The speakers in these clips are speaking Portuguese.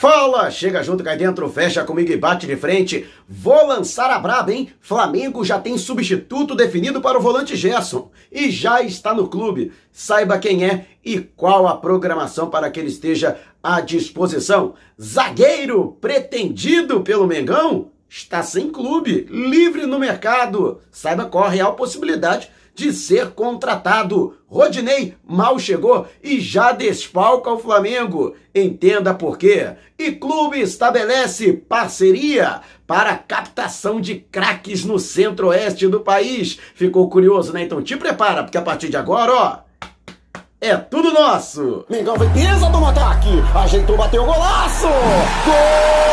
Fala, chega junto, cai dentro, fecha comigo e bate de frente. Vou lançar a braba, hein? Flamengo já tem substituto definido para o volante Gerson e já está no clube. Saiba quem é e qual a programação para que ele esteja à disposição. Zagueiro pretendido pelo Mengão está sem clube, livre no mercado. Saiba qual a real possibilidade de ser contratado. Rodinei mal chegou e já desfalca o Flamengo. Entenda por quê. E clube estabelece parceria para captação de craques no centro-oeste do país. Ficou curioso, né? Então te prepara, porque a partir de agora, ó é tudo nosso. Mengão vem pesa do ataque, ajeitou, bateu o golaço! Gol!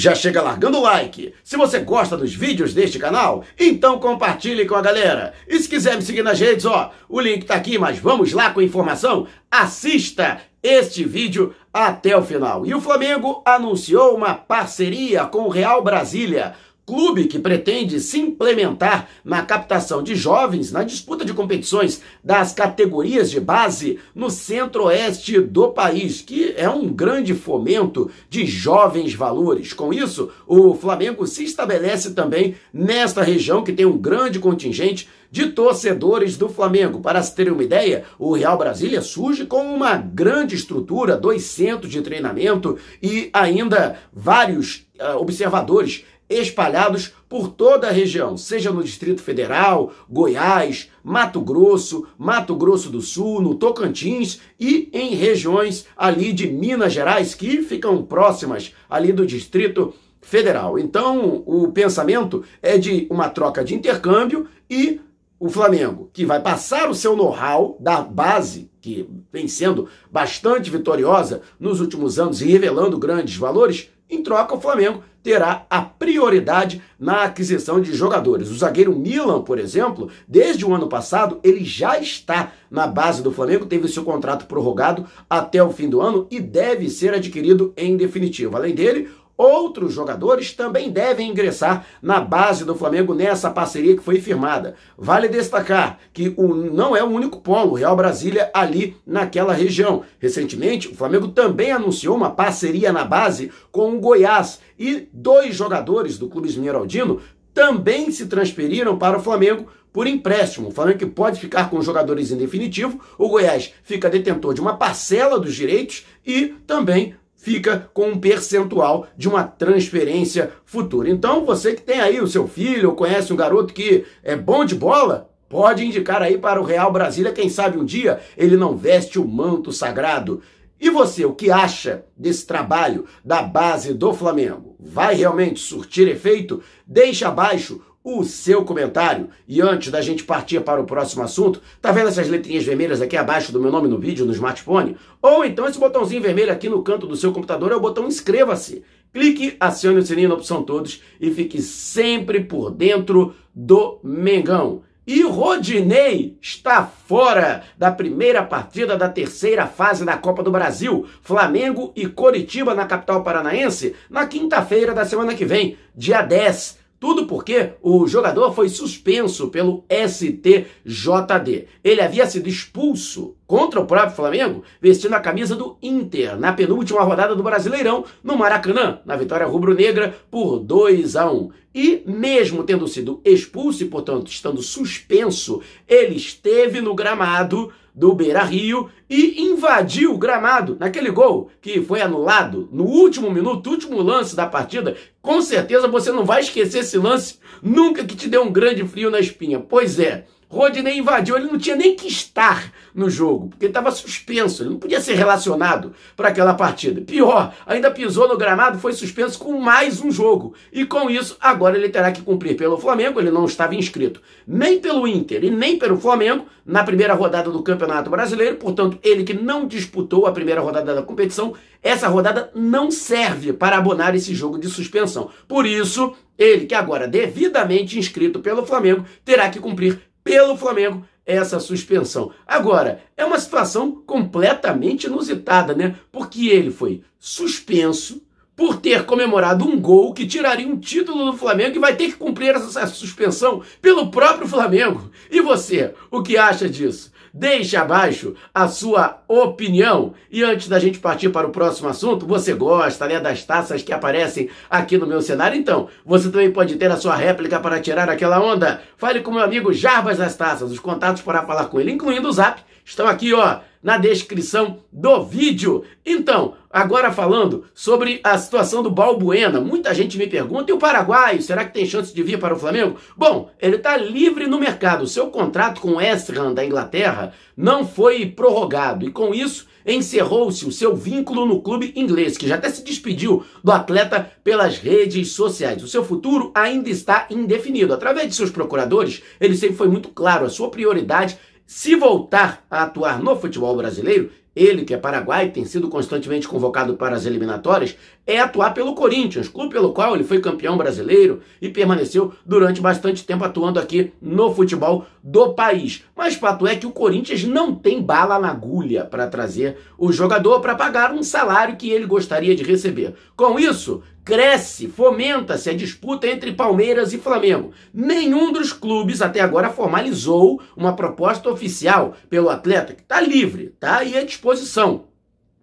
Já chega largando o like. Se você gosta dos vídeos deste canal, então compartilhe com a galera. E se quiser me seguir nas redes, ó, o link tá aqui, mas vamos lá com a informação. Assista este vídeo até o final. E o Flamengo anunciou uma parceria com o Real Brasília clube que pretende se implementar na captação de jovens na disputa de competições das categorias de base no centro-oeste do país, que é um grande fomento de jovens valores. Com isso, o Flamengo se estabelece também nesta região que tem um grande contingente de torcedores do Flamengo. Para se terem uma ideia, o Real Brasília surge com uma grande estrutura, dois centros de treinamento e ainda vários uh, observadores espalhados por toda a região, seja no Distrito Federal, Goiás, Mato Grosso, Mato Grosso do Sul, no Tocantins e em regiões ali de Minas Gerais que ficam próximas ali do Distrito Federal. Então, o pensamento é de uma troca de intercâmbio e o Flamengo, que vai passar o seu know-how da base, que vem sendo bastante vitoriosa nos últimos anos e revelando grandes valores, em troca, o Flamengo terá a prioridade na aquisição de jogadores. O zagueiro Milan, por exemplo, desde o ano passado, ele já está na base do Flamengo, teve seu contrato prorrogado até o fim do ano e deve ser adquirido em definitivo. Além dele, Outros jogadores também devem ingressar na base do Flamengo nessa parceria que foi firmada. Vale destacar que o, não é o único polo, o Real Brasília ali naquela região. Recentemente, o Flamengo também anunciou uma parceria na base com o Goiás e dois jogadores do Clube Esmeraldino também se transferiram para o Flamengo por empréstimo. O Flamengo que pode ficar com os jogadores em definitivo, o Goiás fica detentor de uma parcela dos direitos e também fica com um percentual de uma transferência futura. Então, você que tem aí o seu filho, ou conhece um garoto que é bom de bola, pode indicar aí para o Real Brasília, quem sabe um dia ele não veste o manto sagrado. E você, o que acha desse trabalho da base do Flamengo? Vai realmente surtir efeito? Deixa abaixo o seu comentário. E antes da gente partir para o próximo assunto, tá vendo essas letrinhas vermelhas aqui abaixo do meu nome no vídeo, no smartphone? Ou então esse botãozinho vermelho aqui no canto do seu computador é o botão inscreva-se. Clique, acione o sininho na opção todos e fique sempre por dentro do Mengão. E Rodinei está fora da primeira partida da terceira fase da Copa do Brasil. Flamengo e Coritiba na capital paranaense na quinta-feira da semana que vem, dia 10. Tudo porque o jogador foi suspenso pelo STJD. Ele havia sido expulso contra o próprio Flamengo, vestindo a camisa do Inter na penúltima rodada do Brasileirão no Maracanã, na vitória rubro-negra por 2 a 1. E mesmo tendo sido expulso e, portanto, estando suspenso, ele esteve no gramado do Beira Rio e invadiu o gramado naquele gol que foi anulado no último minuto, último lance da partida. Com certeza você não vai esquecer esse lance nunca que te deu um grande frio na espinha. Pois é. Rodney invadiu, ele não tinha nem que estar no jogo, porque ele estava suspenso, ele não podia ser relacionado para aquela partida. Pior, ainda pisou no gramado, foi suspenso com mais um jogo. E com isso, agora ele terá que cumprir pelo Flamengo, ele não estava inscrito nem pelo Inter e nem pelo Flamengo na primeira rodada do Campeonato Brasileiro, portanto, ele que não disputou a primeira rodada da competição, essa rodada não serve para abonar esse jogo de suspensão. Por isso, ele que agora devidamente inscrito pelo Flamengo terá que cumprir pelo Flamengo essa suspensão. Agora, é uma situação completamente inusitada, né? Porque ele foi suspenso por ter comemorado um gol que tiraria um título do Flamengo e vai ter que cumprir essa suspensão pelo próprio Flamengo. E você, o que acha disso? Deixe abaixo a sua opinião. E antes da gente partir para o próximo assunto, você gosta né, das taças que aparecem aqui no meu cenário? Então, você também pode ter a sua réplica para tirar aquela onda. Fale com meu amigo Jarbas das Taças. Os contatos para falar com ele, incluindo o zap, estão aqui, ó na descrição do vídeo. Então, agora falando sobre a situação do Balbuena, muita gente me pergunta: e o Paraguai, será que tem chance de vir para o Flamengo? Bom, ele está livre no mercado. Seu contrato com o Esran da Inglaterra não foi prorrogado e com isso encerrou-se o seu vínculo no clube inglês, que já até se despediu do atleta pelas redes sociais. O seu futuro ainda está indefinido. Através de seus procuradores, ele sempre foi muito claro, a sua prioridade se voltar a atuar no futebol brasileiro, ele que é paraguai, tem sido constantemente convocado para as eliminatórias, é atuar pelo Corinthians, clube pelo qual ele foi campeão brasileiro e permaneceu durante bastante tempo atuando aqui no futebol do país. Mas fato é que o Corinthians não tem bala na agulha para trazer o jogador para pagar um salário que ele gostaria de receber. Com isso, cresce, fomenta-se a disputa entre Palmeiras e Flamengo. Nenhum dos clubes até agora formalizou uma proposta oficial pelo atleta, que está livre, tá aí à disposição.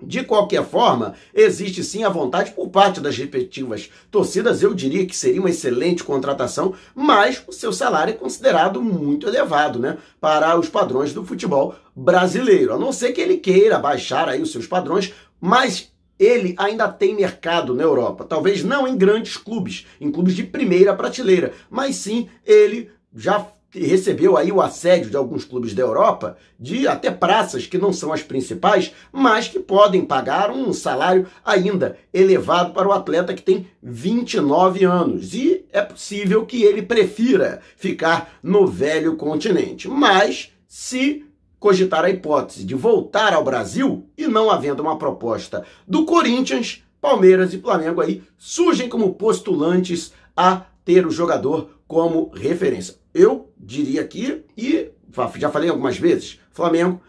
De qualquer forma, existe sim a vontade por parte das respectivas torcidas. Eu diria que seria uma excelente contratação, mas o seu salário é considerado muito elevado, né? Para os padrões do futebol brasileiro. A não ser que ele queira baixar aí os seus padrões, mas ele ainda tem mercado na Europa. Talvez não em grandes clubes, em clubes de primeira prateleira, mas sim ele já recebeu aí o assédio de alguns clubes da Europa, de até praças que não são as principais, mas que podem pagar um salário ainda elevado para o atleta que tem 29 anos. E é possível que ele prefira ficar no velho continente. Mas se cogitar a hipótese de voltar ao Brasil e não havendo uma proposta do Corinthians, Palmeiras e Flamengo aí surgem como postulantes a ter o jogador como referência. Eu diria aqui, e já falei algumas vezes, Flamengo,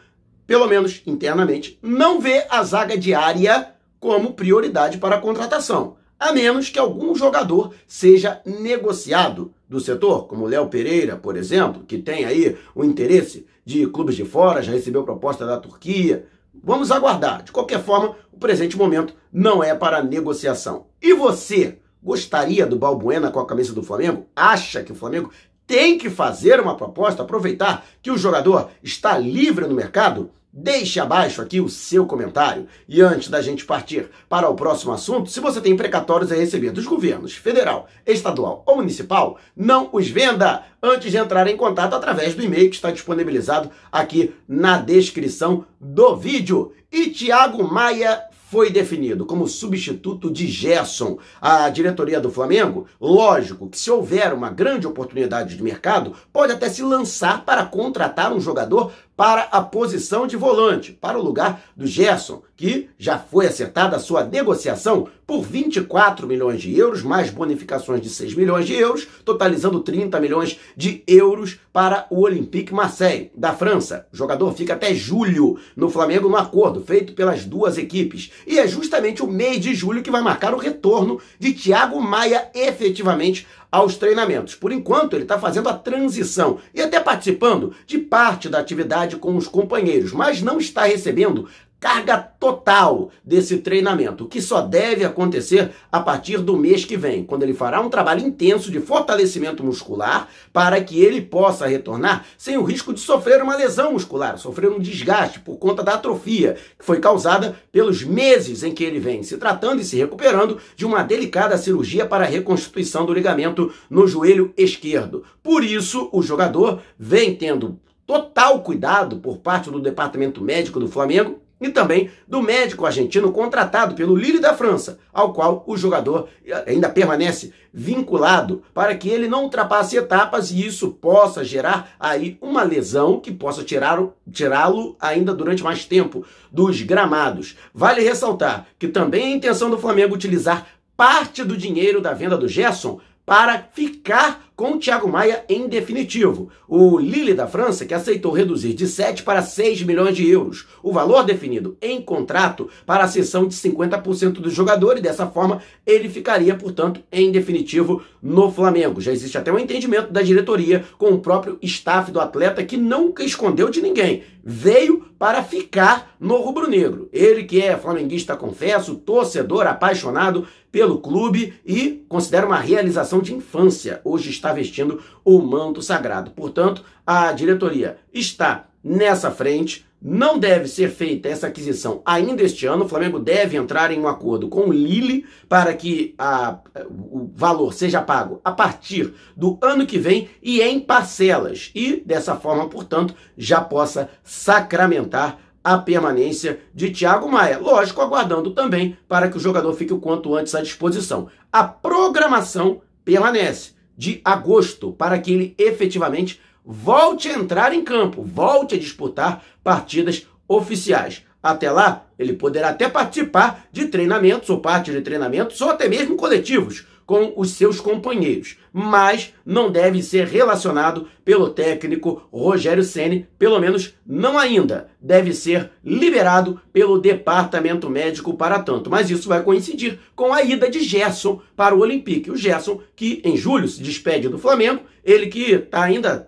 pelo menos internamente, não vê a zaga diária como prioridade para a contratação a menos que algum jogador seja negociado do setor, como Léo Pereira, por exemplo, que tem aí o interesse de clubes de fora, já recebeu proposta da Turquia. Vamos aguardar. De qualquer forma, o presente momento não é para negociação. E você gostaria do Balbuena com a camisa do Flamengo? Acha que o Flamengo tem que fazer uma proposta, aproveitar que o jogador está livre no mercado? Deixe abaixo aqui o seu comentário. E antes da gente partir para o próximo assunto, se você tem precatórios a receber dos governos federal, estadual ou municipal, não os venda antes de entrar em contato através do e-mail que está disponibilizado aqui na descrição do vídeo. E Tiago Maia foi definido como substituto de Gerson à diretoria do Flamengo, lógico que se houver uma grande oportunidade de mercado, pode até se lançar para contratar um jogador para a posição de volante, para o lugar do Gerson, que já foi acertada a sua negociação por 24 milhões de euros, mais bonificações de 6 milhões de euros, totalizando 30 milhões de euros para o Olympique Marseille, da França. O jogador fica até julho no Flamengo no acordo feito pelas duas equipes. E é justamente o mês de julho que vai marcar o retorno de Thiago Maia efetivamente aos treinamentos. Por enquanto, ele está fazendo a transição e até participando de parte da atividade com os companheiros, mas não está recebendo carga total desse treinamento, que só deve acontecer a partir do mês que vem, quando ele fará um trabalho intenso de fortalecimento muscular para que ele possa retornar sem o risco de sofrer uma lesão muscular, sofrer um desgaste por conta da atrofia que foi causada pelos meses em que ele vem se tratando e se recuperando de uma delicada cirurgia para a reconstituição do ligamento no joelho esquerdo. Por isso, o jogador vem tendo total cuidado por parte do departamento médico do Flamengo e também do médico argentino contratado pelo Lille da França, ao qual o jogador ainda permanece vinculado para que ele não ultrapasse etapas e isso possa gerar aí uma lesão que possa tirá-lo ainda durante mais tempo dos gramados. Vale ressaltar que também a é intenção do Flamengo utilizar parte do dinheiro da venda do Gerson para ficar com o Thiago Maia em definitivo. O Lille da França, que aceitou reduzir de 7 para 6 milhões de euros, o valor definido em contrato para a cessão de 50% do jogador, e dessa forma ele ficaria, portanto, em definitivo no Flamengo. Já existe até um entendimento da diretoria com o próprio staff do atleta que nunca escondeu de ninguém. Veio para ficar no rubro-negro. Ele que é flamenguista, confesso, torcedor apaixonado pelo clube e considera uma realização de infância. Hoje está está vestindo o manto sagrado. Portanto, a diretoria está nessa frente. Não deve ser feita essa aquisição ainda este ano. O Flamengo deve entrar em um acordo com o Lille para que a, o valor seja pago a partir do ano que vem e em parcelas. E dessa forma, portanto, já possa sacramentar a permanência de Thiago Maia. Lógico, aguardando também para que o jogador fique o quanto antes à disposição. A programação permanece de agosto, para que ele efetivamente volte a entrar em campo, volte a disputar partidas oficiais. Até lá, ele poderá até participar de treinamentos ou parte de treinamentos ou até mesmo coletivos com os seus companheiros mas não deve ser relacionado pelo técnico Rogério Ceni, pelo menos não ainda. Deve ser liberado pelo departamento médico para tanto. Mas isso vai coincidir com a ida de Gerson para o Olympique. O Gerson que em julho se despede do Flamengo, ele que está ainda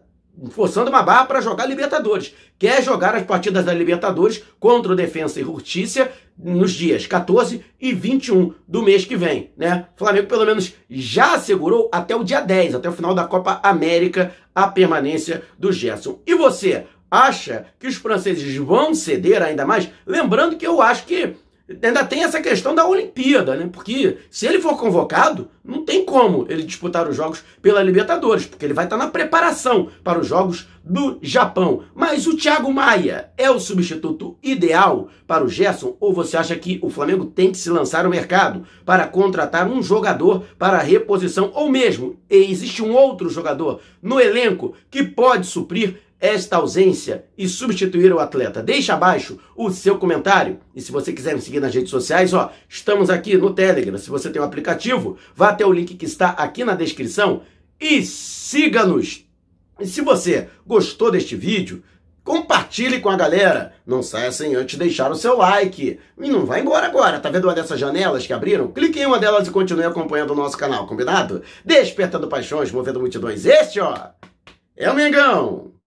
forçando uma barra para jogar Libertadores. Quer jogar as partidas da Libertadores contra o Defensa e Hurtícia nos dias 14 e 21 do mês que vem, né? O Flamengo pelo menos já assegurou até o dia 10, até o final da Copa América, a permanência do Gerson. E você acha que os franceses vão ceder ainda mais? Lembrando que eu acho que ainda tem essa questão da Olimpíada, né? Porque se ele for convocado, não tem como ele disputar os jogos pela Libertadores, porque ele vai estar na preparação para os jogos do Japão. Mas o Thiago Maia é o substituto ideal para o Gerson ou você acha que o Flamengo tem que se lançar no mercado para contratar um jogador para reposição ou mesmo existe um outro jogador no elenco que pode suprir esta ausência e substituir o atleta? Deixe abaixo o seu comentário. E se você quiser me seguir nas redes sociais, ó, estamos aqui no Telegram. Se você tem o um aplicativo, vá até o link que está aqui na descrição e siga-nos. E se você gostou deste vídeo, compartilhe com a galera. Não saia sem antes deixar o seu like. E não vai embora agora. Tá vendo uma dessas janelas que abriram? Clique em uma delas e continue acompanhando o nosso canal, combinado? Despertando paixões, movendo multidões. Este, ó, é o Mengão.